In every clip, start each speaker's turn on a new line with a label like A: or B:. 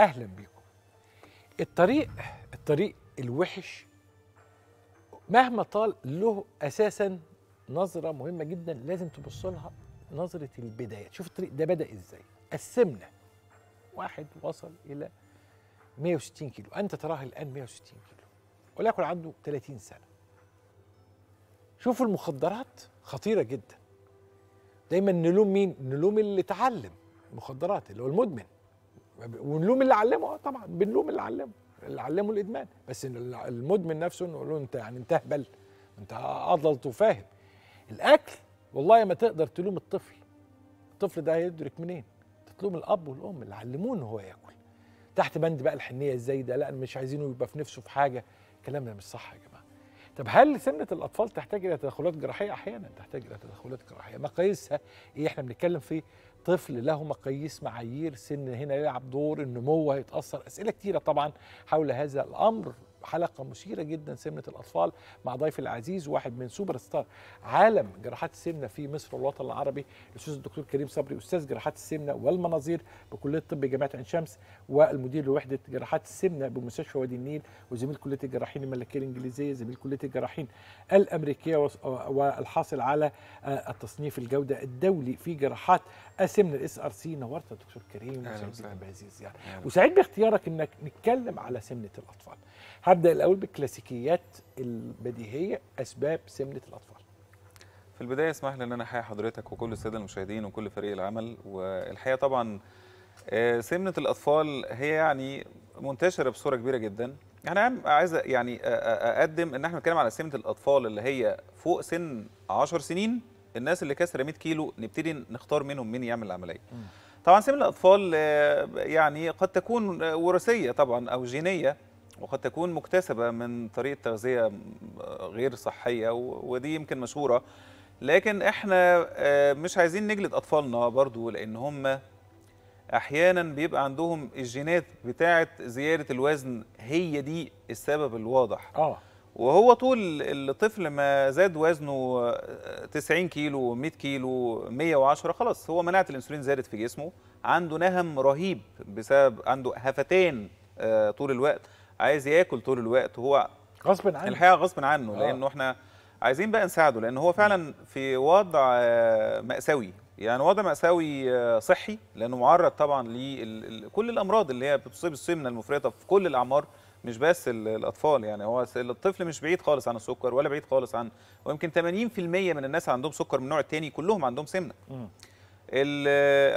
A: اهلا بيكم الطريق الطريق الوحش مهما طال له اساسا نظره مهمه جدا لازم تبص لها نظره البدايات شوف الطريق ده بدا ازاي قسمنا واحد وصل الى 160 كيلو انت تراه الان 160 كيلو ولكن عنده 30 سنه شوفوا المخدرات خطيره جدا دايما نلوم مين نلوم اللي اتعلم المخدرات اللي هو المدمن ونلوم اللي علمه اه طبعا بنلوم اللي علمه اللي علمه الادمان بس المدمن نفسه نقول له انت يعني انت اهبل انت اضلت وفاهم الاكل والله ما تقدر تلوم الطفل الطفل ده هيدرك منين تلوم الاب والام اللي علموه هو ياكل تحت بند بقى الحنيه ازاي ده لا مش عايزينه يبقى في نفسه في حاجه الكلام ده مش صح يا جماعه طب هل سنه الاطفال تحتاج الى تدخلات جراحيه احيانا تحتاج الى تدخلات جراحيه مقاييسها ايه احنا بنتكلم في طفل له مقاييس معايير سن هنا يلعب دور النمو هيتاثر اسئله كتيره طبعا حول هذا الامر حلقة مثيرة جدا سمنة الأطفال مع ضيف العزيز واحد من سوبر ستار عالم جراحات السمنة في مصر والوطن العربي الأستاذ الدكتور كريم صبري أستاذ جراحات السمنة والمناظير بكلية الطب جامعة عين شمس والمدير لوحدة جراحات السمنة بمستشفى وادي النيل وزميل كلية الجراحين الملكية الإنجليزية زميل كلية الجراحين الأمريكية والحاصل على آه، التصنيف الجودة الدولي في جراحات السمنة الاس ار سي نورت يا دكتور كريم بك يعني. وسعيد باختيارك انك نتكلم على سمنة الأطفال هبدا الاول بالكلاسيكيات البديهيه اسباب سمنه الاطفال
B: في البدايه اسمح لي ان انا احيي حضرتك وكل الساده المشاهدين وكل فريق العمل والحقيقه طبعا آه، سمنه الاطفال هي يعني منتشره بصوره كبيره جدا يعني انا عايز يعني اقدم ان احنا بنتكلم على سمنه الاطفال اللي هي فوق سن 10 سنين الناس اللي كسر 100 كيلو نبتدي نختار منهم مين يعمل العمليه طبعا سمنه الاطفال آه، يعني قد تكون آه، وراثيه طبعا او جينيه وقد تكون مكتسبة من طريقة تغذية غير صحية ودي يمكن مشهورة لكن احنا آه، مش عايزين نجلد أطفالنا برضو لأن هم أحيانا بيبقى عندهم الجينات بتاعة زيادة الوزن هي دي السبب الواضح آه. وهو طول الطفل ما زاد وزنه 90 آه، كيلو 100 كيلو 110 خلاص هو مناعة الأنسولين زادت في جسمه عنده نهم رهيب بسبب عنده هفتان آه، طول الوقت عايز ياكل طول الوقت وهو غصب عنه الحقيقه غصب عنه آه. لانه احنا عايزين بقى نساعده لان هو فعلا في وضع آه، ماساوي يعني وضع مأساوي آه، صحي لأنه معرض طبعا لكل الأمراض اللي هي بتصيب السمنة المفرطة في كل الأعمار مش بس الأطفال يعني هو الطفل مش بعيد خالص عن السكر ولا بعيد خالص عن ويمكن 80% من الناس عندهم سكر من النوع الثاني كلهم عندهم سمنة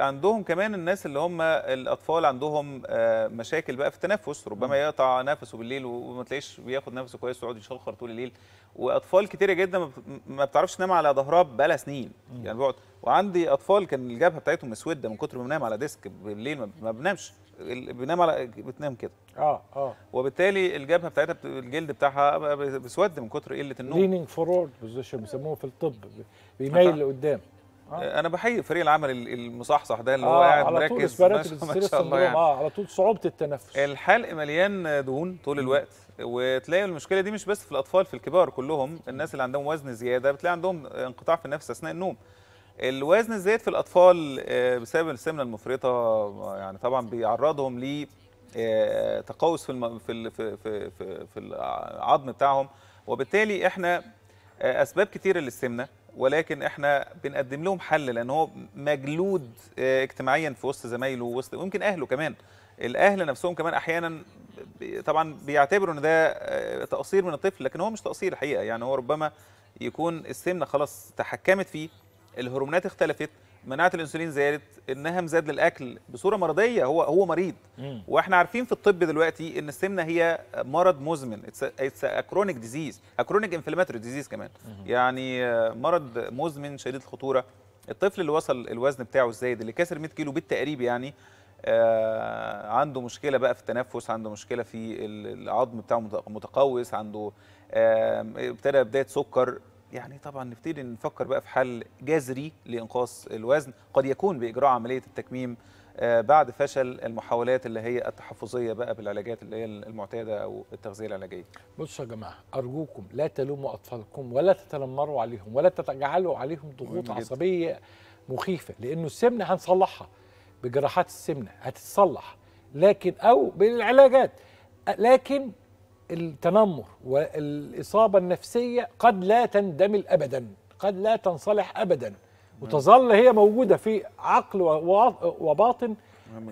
B: عندهم كمان الناس اللي هم الاطفال عندهم آه، مشاكل بقى في التنفس ربما يقطع نفسه بالليل وما تلاقيش بياخد نفسه كويس ويقعد يشخر طول الليل واطفال كتيره جدا ما بتعرفش تنام على ظهرها بقالها سنين يعني بقعد وعندي اطفال كان الجبهه بتاعتهم مسوده من كتر ما بنام على ديسك بالليل ما بنامش بنام على بتنام كده اه اه وبالتالي الجبهه بتاعتها الجلد بتاعها بيسود من كتر قله النوم
A: ليننج فورورد بوزيشن بيسموه في الطب بيميل لقدام
B: آه. انا بحيي فريق العمل المصحصح ده اللي هو آه، قاعد مركز على طول ما شاء الله يعني. اه
A: على طول صعوبه التنفس
B: الحلق مليان دهون طول الوقت وتلاقي المشكله دي مش بس في الاطفال في الكبار كلهم الناس اللي عندهم وزن زياده بتلاقي عندهم انقطاع في النفس اثناء النوم الوزن الزايد في الاطفال آه، بسبب السمنه المفرطه آه، يعني طبعا بيعرضهم ل تقوس في الم... في ال... في في في العظم بتاعهم وبالتالي احنا اسباب كتيره للسمنه ولكن احنا بنقدم لهم حل لان هو مجلود آه، اجتماعيا في وسط زمايله ووسط ويمكن اهله كمان الاهل نفسهم كمان احيانا طبعا بيعتبروا ان ده آه، تقصير من الطفل لكن هو مش تقصير الحقيقه يعني هو ربما يكون السمنه خلاص تحكمت فيه الهرمونات اختلفت مناعه الانسولين زادت النهم زاد للاكل بصوره مرضيه هو هو مريض مم. واحنا عارفين في الطب دلوقتي ان السمنه هي مرض مزمن اتس اكرونيك ديزيز اكرونيك انفلاماتوري ديزيز كمان مم. يعني آه، مرض مزمن شديد الخطوره الطفل اللي وصل الوزن بتاعه الزايد اللي كسر 100 كيلو بالتقريب يعني آه عنده مشكله بقى في التنفس عنده مشكله في العظم بتاعه متقوس عنده ابتدى آه بدايه سكر يعني طبعا نبتدي نفكر بقى في حل جذري لإنقاص الوزن قد يكون بإجراء عملية التكميم آه، بعد فشل المحاولات اللي هي التحفظيه بقى بالعلاجات اللي هي المعتاده او التغذيه
A: العلاجيه. بصوا يا جماعه ارجوكم لا تلوموا اطفالكم ولا تتنمروا عليهم ولا تجعلوا عليهم ضغوط عصبيه مخيفه لانه السمنه هنصلحها بجراحات السمنه هتتصلح لكن او بالعلاجات لكن التنمر والاصابه النفسيه قد لا تندمل ابدا قد لا تنصلح ابدا وتظل هي موجوده في عقل وباطن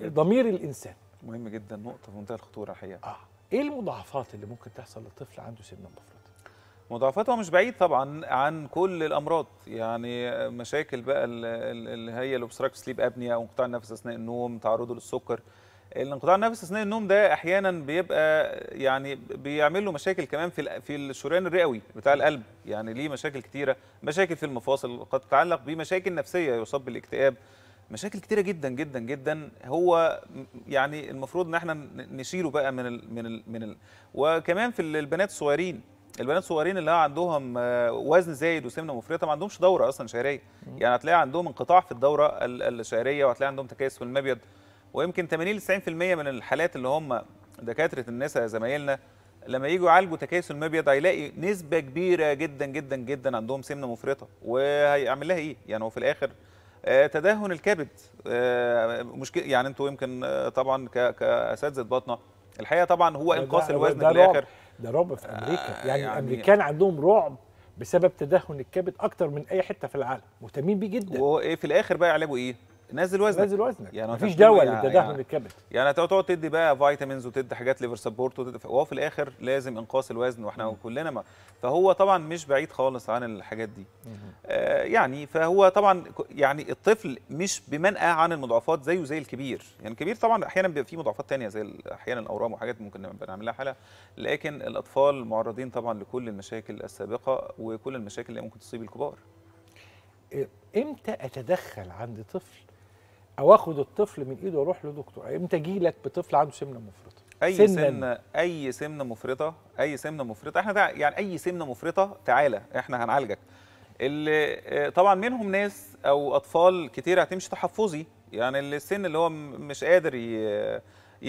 A: ضمير الانسان مهم جدا نقطه في منتهى الخطوره الحقيقه آه. ايه المضاعفات اللي ممكن تحصل لطفل عنده سمنه مفرطه
B: مضاعفاته مش بعيد طبعا عن كل الامراض يعني مشاكل بقى اللي هي الأوبستراكت سليب ابنيا او انقطاع النفس اثناء النوم تعرضه للسكر الانقطاع النفسي اثناء النوم ده احيانا بيبقى يعني بيعمل له مشاكل كمان في في الشريان الرئوي بتاع القلب يعني ليه مشاكل كتيره مشاكل في المفاصل قد تتعلق بمشاكل نفسيه يصاب بالاكتئاب مشاكل كتيره جدا جدا جدا هو يعني المفروض ان احنا نشيله بقى من الـ من الـ من الـ وكمان في البنات الصغيرين البنات الصغيرين اللي عندهم آه، وزن زايد وسمنه مفرطه ما عندهمش دوره اصلا شهريه يعني هتلاقي عندهم انقطاع في الدوره الشهريه وهتلاقي عندهم تكاسل المبيض ويمكن 80 ل 90% من الحالات اللي هم دكاتره النساء زمايلنا لما يجوا يعالجوا تكيس المبيض هيلاقي نسبه كبيره جدا جدا جدا عندهم سمنه مفرطه وهيعمل لها ايه؟ يعني هو في الاخر آه، تدهن الكبد آه، مشكله يعني انتوا يمكن آه، طبعا كاساتذه باطنه الحقيقه طبعا هو انقاص الوزن في الاخر
A: ده رعب في امريكا يعني, يعني الامريكان عندهم رعب بسبب تدهن الكبد اكتر من اي حته في العالم مهتمين بيه جدا
B: وفي في الاخر بقى يعالجوا ايه نازل وزنك نازل وزنك يعني مفيش دواء يعني الكبد يعني هتقعد يعني تدي بقى فيتامينز وتدي حاجات ليفر سبورت وهو في الاخر لازم انقاص الوزن واحنا مم. كلنا ما فهو طبعا مش بعيد خالص عن الحاجات دي آه يعني فهو طبعا يعني الطفل مش بمنأى عن المضاعفات زيه زي الكبير يعني الكبير طبعا احيانا بيبقى فيه مضاعفات ثانيه زي احيانا الاورام وحاجات ممكن نعمل لها حلقه لكن الاطفال معرضين طبعا لكل المشاكل السابقه وكل المشاكل اللي ممكن تصيب الكبار
A: إيه، امتى اتدخل عند طفل او اخد الطفل من ايده واروح لدكتور امتى اجي لك بطفل عنده سمنه مفرطه اي سنة. سمنة
B: اي سمنه مفرطه اي سمنه مفرطه احنا يعني اي سمنه مفرطه تعالى احنا هنعالجك اللي آه، طبعا منهم ناس او اطفال كتير هتمشي تحفظي يعني السن اللي هو مش قادر ي...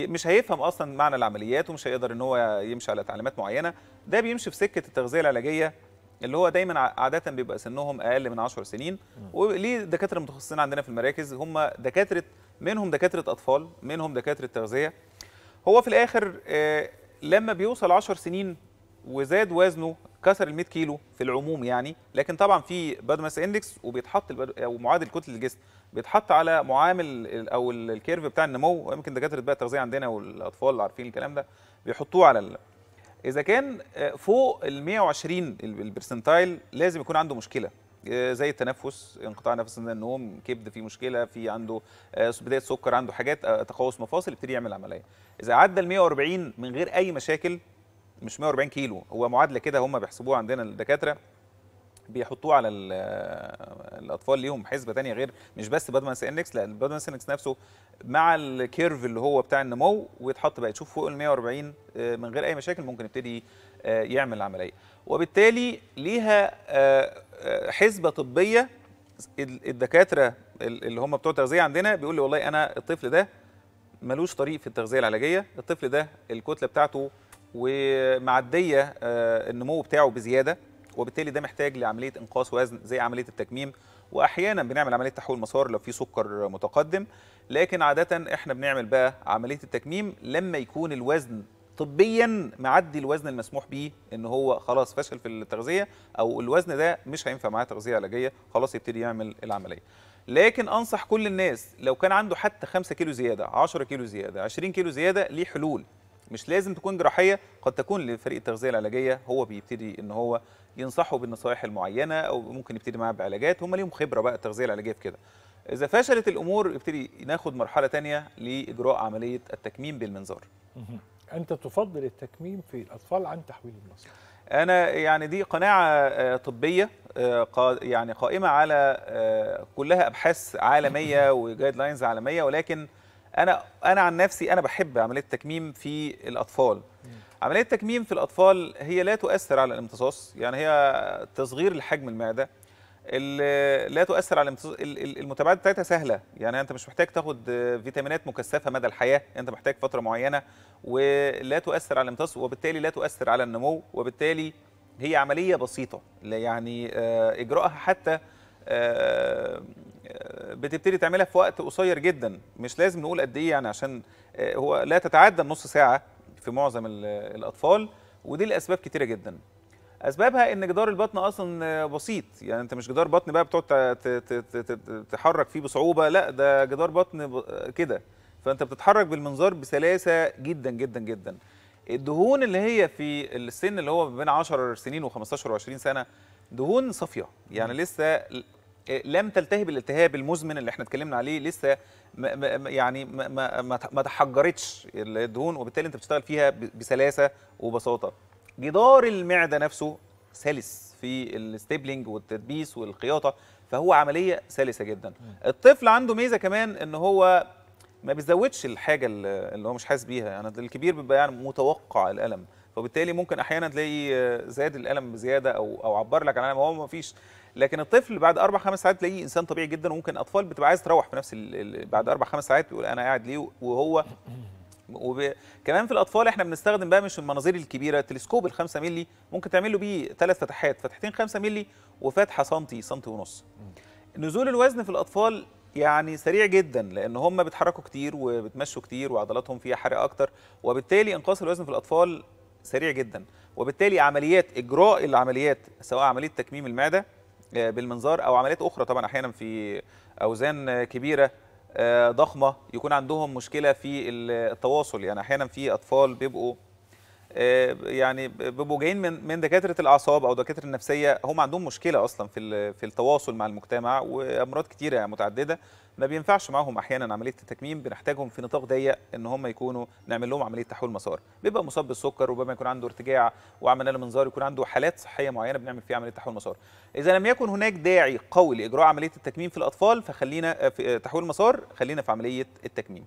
B: مش هيفهم اصلا معنى العمليات ومش هيقدر ان هو يمشي على تعليمات معينه ده بيمشي في سكه التغذيه العلاجيه اللي هو دايما عاده بيبقى سنهم اقل من 10 سنين وليه دكاتره متخصصين عندنا في المراكز هم دكاتره منهم دكاتره اطفال منهم دكاتره تغذيه هو في الاخر آه، لما بيوصل 10 سنين وزاد وزنه كسر ال 100 كيلو في العموم يعني لكن طبعا في باد ماس اندكس وبيتحط او آه، معادل كتله الجسم بيتحط على معامل او الكيرف بتاع النمو ويمكن دكاتره بقى التغذيه عندنا والاطفال عارفين الكلام ده بيحطوه على اذا كان آه، فوق ال 120 البرسنتايل لازم يكون عنده مشكله آه، زي التنفس انقطاع نفس النوم كبد في مشكله في عنده آه، بدايه سكر عنده حاجات تقوس مفاصل يبتدي يعمل عمليه اذا عدى ال 140 من غير اي مشاكل مش 140 كيلو هو معادله كده هم بيحسبوها عندنا الدكاتره بيحطوه على الاطفال ليهم حسبه ثانيه غير مش بس بادمانس اندكس لا البادمانس اندكس نفسه مع الكيرف اللي هو بتاع النمو ويتحط بقى تشوف فوق ال 140 آه، من غير اي مشاكل ممكن يبتدي آه، يعمل العمليه وبالتالي ليها آه، حسبه طبيه الدكاتره اللي هم بتوع التغذيه عندنا بيقول لي والله انا الطفل ده ملوش طريق في التغذيه العلاجيه الطفل ده الكتله بتاعته ومعديه النمو بتاعه بزياده وبالتالي ده محتاج لعمليه انقاص وزن زي عمليه التكميم واحيانا بنعمل عمليه تحويل مسار لو في سكر متقدم لكن عاده احنا بنعمل بقى عمليه التكميم لما يكون الوزن طبيا معدي الوزن المسموح به ان هو خلاص فشل في التغذيه او الوزن ده مش هينفع معاه تغذيه علاجيه خلاص يبتدي يعمل العمليه لكن انصح كل الناس لو كان عنده حتى 5 كيلو زياده 10 كيلو زياده 20 كيلو زياده ليه حلول مش لازم تكون جراحيه قد تكون لفريق التغذيه العلاجيه هو بيبتدي ان هو ينصحوا بالنصائح المعينه او ممكن يبتدي معاه بعلاجات هم ليهم خبره بقى التغذيه العلاجيه في كده اذا فشلت الامور يبتدي ناخد مرحله ثانيه لاجراء عمليه التكميم بالمنظار
A: انت تفضل التكميم في الاطفال عن تحويل النصر
B: انا يعني دي قناعه آه، طبيه آه، يعني قائمه على آه، كلها ابحاث عالميه وجايد لاينز عالميه ولكن انا انا عن نفسي انا بحب عمليه التكميم في الاطفال عمليه التكميم في الاطفال هي لا تؤثر على الامتصاص يعني هي تصغير الحجم المعده لا تؤثر على الامتصاص المتابعات بتاعتها سهله يعني انت مش محتاج تاخد فيتامينات مكثفه مدى الحياه انت محتاج فتره معينه ولا تؤثر على الامتصاص وبالتالي لا تؤثر على النمو وبالتالي هي عمليه بسيطه يعني آه، اجراءها حتى آه، بتبتدي تعملها في وقت قصير جدا مش لازم نقول قد ايه يعني عشان آه، هو لا تتعدى النص ساعه في معظم الاطفال ودي لاسباب كتيره جدا اسبابها ان جدار البطن اصلا بسيط يعني انت مش جدار بطن بقى بتقعد تتحرك فيه بصعوبه لا ده جدار بطن كده فانت بتتحرك بالمنظار بسلاسه جدا جدا جدا الدهون اللي هي في السن اللي هو بين 10 سنين و15 و20 سنه دهون صافيه يعني لسه لم تلتهب الالتهاب المزمن اللي احنا اتكلمنا عليه لسه ما يعني ما, ما, ما تحجرتش الدهون وبالتالي انت بتشتغل فيها بسلاسه وبساطه جدار المعده نفسه سلس في الستيبلنج والتدبيس والخياطه فهو عمليه سلسه جدا الطفل عنده ميزه كمان ان هو ما بيزودش الحاجه اللي هو مش حاسس بيها يعني الكبير بيبقى يعني متوقع الالم فبالتالي ممكن احيانا تلاقي زاد الالم بزياده او او عبر لك عن الالم هو ما فيش لكن الطفل بعد اربع خمس ساعات تلاقيه انسان طبيعي جدا وممكن اطفال بتبقى عايز تروح في نفس بعد اربع خمس ساعات يقول انا قاعد ليه وهو وب... كمان في الاطفال احنا بنستخدم بقى مش المناظير الكبيره تلسكوب ال 5 مللي ممكن تعمل له بيه ثلاث فتحات فتحتين 5 مللي وفتحه سنتي سنتي ونص نزول الوزن في الاطفال يعني سريع جدا لان هم بيتحركوا كتير وبتمشوا كتير وعضلاتهم فيها حرق اكتر وبالتالي انقاص الوزن في الاطفال سريع جدا وبالتالي عمليات اجراء العمليات سواء عمليه تكميم المعده آه، بالمنظار او عمليات اخرى طبعا احيانا في اوزان كبيره آه، ضخمه يكون عندهم مشكله في التواصل يعني احيانا في اطفال بيبقوا آه، يعني بيبقوا جايين من من دكاتره الاعصاب او دكاتره النفسيه هم عندهم مشكله اصلا في في التواصل مع المجتمع وامراض كتيره متعدده ما بينفعش معاهم احيانا عمليه التكميم بنحتاجهم في نطاق ضيق ان هم يكونوا نعمل لهم عمليه تحويل مسار بيبقى مصاب بالسكر وربما يكون عنده ارتجاع وعملنا له منظار يكون عنده حالات صحيه معينه بنعمل فيها عمليه تحويل مسار اذا لم يكن هناك داعي قوي لاجراء عمليه التكميم في الاطفال فخلينا آه، في آه، تحويل مسار خلينا في عمليه التكميم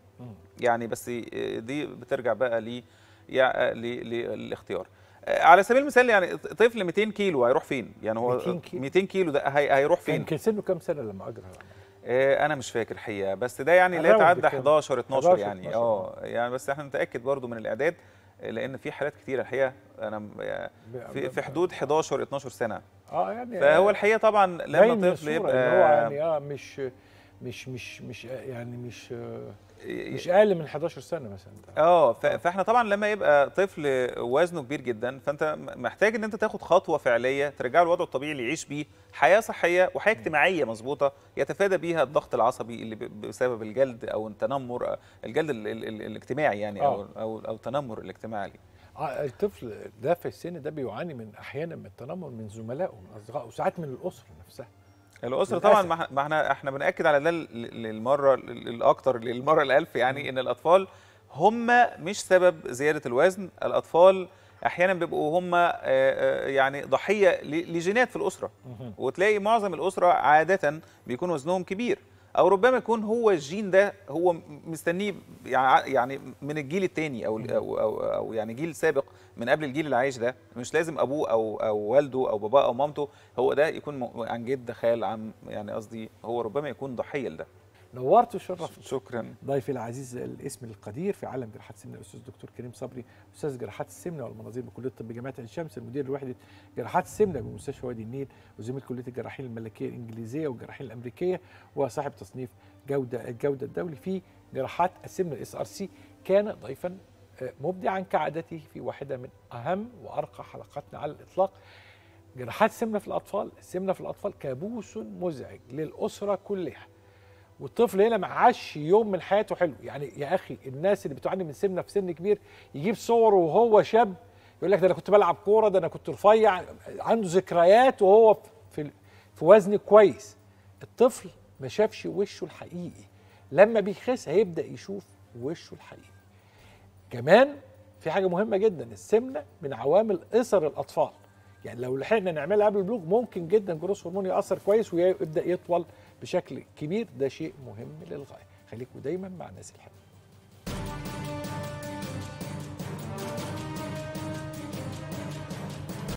B: يعني بس دي بترجع بقى ليه آه، للاختيار آه، على سبيل المثال يعني طفل 200 كيلو هيروح فين؟ يعني هو 200 كيلو, 200 كيلو ده هيروح فين؟
A: كان سنه كام سنه لما اجرى؟
B: آه، انا مش فاكر الحقيقه بس ده يعني لا يتعدى 11 12, 11 يعني اه يعني بس احنا نتاكد برضو من الاعداد لان في حالات كتيره الحقيقه انا في, في حدود 11 12 سنه
A: اه يعني فهو الحقيقه طبعا
B: لما طفل يبقى هو يعني
A: اه مش مش مش مش يعني مش مش اقل من 11 سنه مثلا
B: اه فاحنا طبعا لما يبقى طفل وزنه كبير جدا فانت محتاج ان انت تاخد خطوه فعليه ترجعه لوضعه الطبيعي اللي يعيش بيه حياه صحيه وحياه اجتماعيه مظبوطه يتفادى بيها الضغط العصبي اللي بسبب الجلد او التنمر الجلد ال ال ال الاجتماعي يعني او آه. او او التنمر الاجتماعي
A: آه، الطفل ده في السن ده بيعاني من احيانا من التنمر من زملائه من اصدقائه وساعات من الاسره نفسها الاسره طبعا
B: ما احنا احنا بناكد على ده للمره الاكثر للمره الالف يعني ان الاطفال هم مش سبب زياده الوزن الاطفال احيانا بيبقوا هم آه، آه، يعني ضحيه لجينات في الاسره وتلاقي معظم الاسره عاده بيكون وزنهم كبير او ربما يكون هو الجين ده هو مستنيه يعني, يعني من الجيل الثاني أو, أو, أو, او يعني جيل سابق من قبل الجيل اللي عايش ده مش لازم ابوه او او والده او باباه او مامته هو ده يكون عن جد خال عم يعني قصدي هو ربما يكون ضحيه لده
A: نورت وشرفت شكرا ضيفي العزيز الاسم القدير في عالم جراحات السمنه الاستاذ الدكتور كريم صبري استاذ جراحات السمنه والمناظير بكليه الطب جامعه عين شمس المدير لوحده جراحات السمنه بمستشفى وادي النيل وزميل كليه الجراحين الملكيه الانجليزيه والجراحين الامريكيه وصاحب تصنيف جوده الجوده الدولي في جراحات السمنه الاس ار سي كان ضيفا آه، مبدعا كعادته في واحده من اهم وارقى حلقاتنا على الاطلاق جراحات سمنه في الاطفال السمنه في الاطفال كابوس مزعج للاسره كلها والطفل هنا ما يوم من حياته حلو يعني يا اخي الناس اللي بتعاني من سمنه في سن كبير يجيب صوره وهو شاب يقول لك ده انا كنت بلعب كوره ده انا كنت رفيع عنده ذكريات وهو في في وزن كويس الطفل ما شافش وشه الحقيقي لما بيخس هيبدا يشوف وشه الحقيقي كمان في حاجه مهمه جدا السمنه من عوامل اثر الاطفال يعني لو لحقنا نعملها قبل البلوغ ممكن جدا جروس هرمون ياثر كويس ويبدا يطول بشكل كبير ده شيء مهم للغايه خليكم دايما مع ناس الحلوه